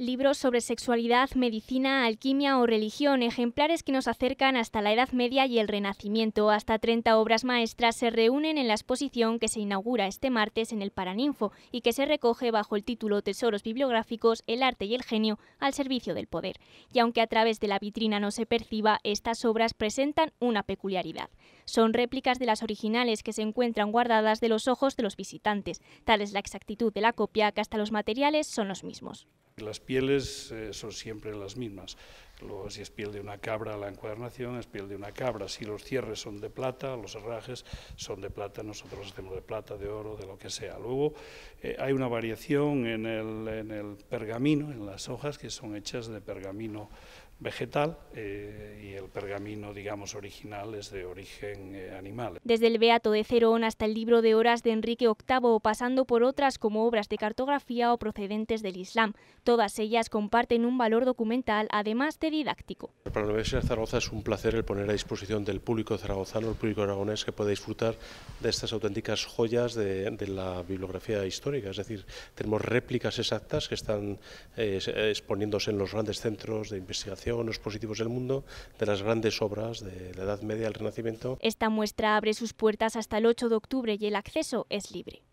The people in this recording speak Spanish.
Libros sobre sexualidad, medicina, alquimia o religión, ejemplares que nos acercan hasta la Edad Media y el Renacimiento. Hasta 30 obras maestras se reúnen en la exposición que se inaugura este martes en el Paraninfo y que se recoge bajo el título Tesoros bibliográficos, el arte y el genio al servicio del poder. Y aunque a través de la vitrina no se perciba, estas obras presentan una peculiaridad. Son réplicas de las originales que se encuentran guardadas de los ojos de los visitantes. Tal es la exactitud de la copia que hasta los materiales son los mismos las pieles eh, son siempre las mismas. Los, si es piel de una cabra la encuadernación, es piel de una cabra. Si los cierres son de plata, los herrajes son de plata, nosotros hacemos de plata, de oro, de lo que sea. Luego eh, hay una variación en el, en el, pergamino, en las hojas que son hechas de pergamino vegetal eh, y el pergamino, digamos, original es de origen eh, animal. Desde el Beato de Cerón hasta el libro de horas de Enrique VIII, pasando por otras como obras de cartografía o procedentes del Islam. Todas ellas comparten un valor documental, además de didáctico. Para la Universidad de Zaragoza es un placer el poner a disposición del público zaragozano, el público aragonés, que pueda disfrutar de estas auténticas joyas de, la bibliografía histórica. Es decir, tenemos réplicas exactas que están eh, exponiéndose en los grandes centros de investigación, los positivos del mundo, de las grandes obras de la Edad Media al Renacimiento. Esta muestra abre sus puertas hasta el 8 de octubre y el acceso es libre.